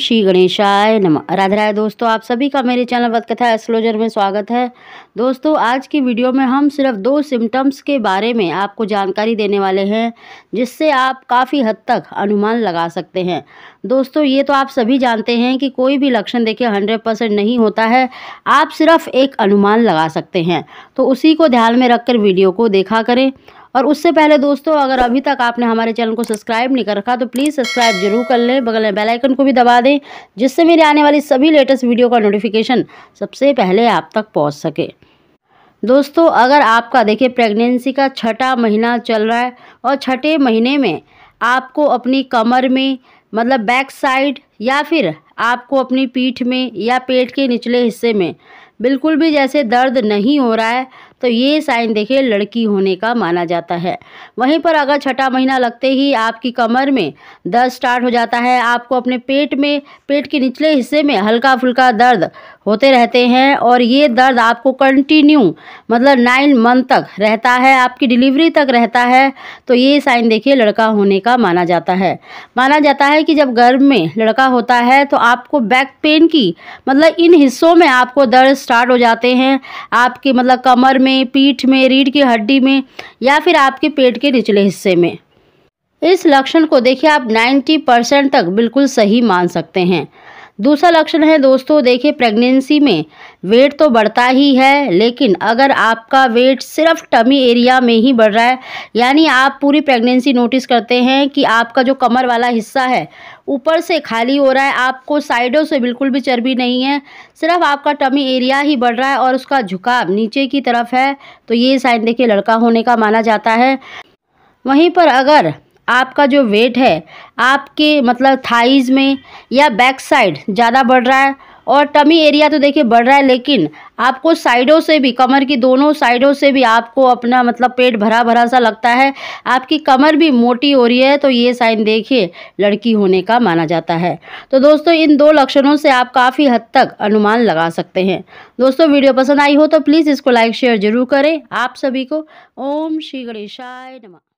श्री गणेशाय नम राधे राय दोस्तों आप सभी का मेरे चैनल वत कथा एस्ट्रोलॉजर में स्वागत है दोस्तों आज की वीडियो में हम सिर्फ दो सिम्टम्स के बारे में आपको जानकारी देने वाले हैं जिससे आप काफ़ी हद तक अनुमान लगा सकते हैं दोस्तों ये तो आप सभी जानते हैं कि कोई भी लक्षण देखे हंड्रेड परसेंट नहीं होता है आप सिर्फ एक अनुमान लगा सकते हैं तो उसी को ध्यान में रख वीडियो को देखा करें और उससे पहले दोस्तों अगर अभी तक आपने हमारे चैनल को सब्सक्राइब नहीं कर रखा तो प्लीज़ सब्सक्राइब जरूर कर लें बगल में बेलाइकन को भी दबा दें जिससे मेरे आने वाली सभी लेटेस्ट वीडियो का नोटिफिकेशन सबसे पहले आप तक पहुँच सके दोस्तों अगर आपका देखिए प्रेगनेंसी का छठा महीना चल रहा है और छठे महीने में आपको अपनी कमर में मतलब बैक साइड या फिर आपको अपनी पीठ में या पेट के निचले हिस्से में बिल्कुल भी जैसे दर्द नहीं हो रहा है तो ये साइन देखिए लड़की होने का माना जाता है वहीं पर अगर छठा महीना लगते ही आपकी कमर में दर्द स्टार्ट हो जाता है आपको अपने पेट में पेट के निचले हिस्से में हल्का फुल्का दर्द होते रहते हैं और ये दर्द आपको कंटिन्यू मतलब नाइन मंथ तक रहता है आपकी डिलीवरी तक रहता है तो ये साइन देखिए लड़का होने का माना जाता है माना जाता है कि जब गर्भ में लड़का होता है तो आपको बैक पेन की मतलब इन हिस्सों में आपको दर्द स्टार्ट हो जाते हैं आपके मतलब कमर में में पीठ में रीढ़ की हड्डी में या फिर आपके पेट के निचले हिस्से में इस लक्षण को देखिए आप 90 परसेंट तक बिल्कुल सही मान सकते हैं दूसरा लक्षण है दोस्तों देखिए प्रेगनेंसी में वेट तो बढ़ता ही है लेकिन अगर आपका वेट सिर्फ टमी एरिया में ही बढ़ रहा है यानी आप पूरी प्रेगनेंसी नोटिस करते हैं कि आपका जो कमर वाला हिस्सा है ऊपर से खाली हो रहा है आपको साइडों से बिल्कुल भी चर्बी नहीं है सिर्फ आपका टमी एरिया ही बढ़ रहा है और उसका झुकाव नीचे की तरफ है तो ये साइन देखिए लड़का होने का माना जाता है वहीं पर अगर आपका जो वेट है आपके मतलब थाइज में या बैक साइड ज़्यादा बढ़ रहा है और टमी एरिया तो देखिए बढ़ रहा है लेकिन आपको साइडों से भी कमर की दोनों साइडों से भी आपको अपना मतलब पेट भरा भरा सा लगता है आपकी कमर भी मोटी हो रही है तो ये साइन देखिए लड़की होने का माना जाता है तो दोस्तों इन दो लक्षणों से आप काफ़ी हद तक अनुमान लगा सकते हैं दोस्तों वीडियो पसंद आई हो तो प्लीज़ इसको लाइक शेयर जरूर करें आप सभी को ओम श्री गणेशाय नमा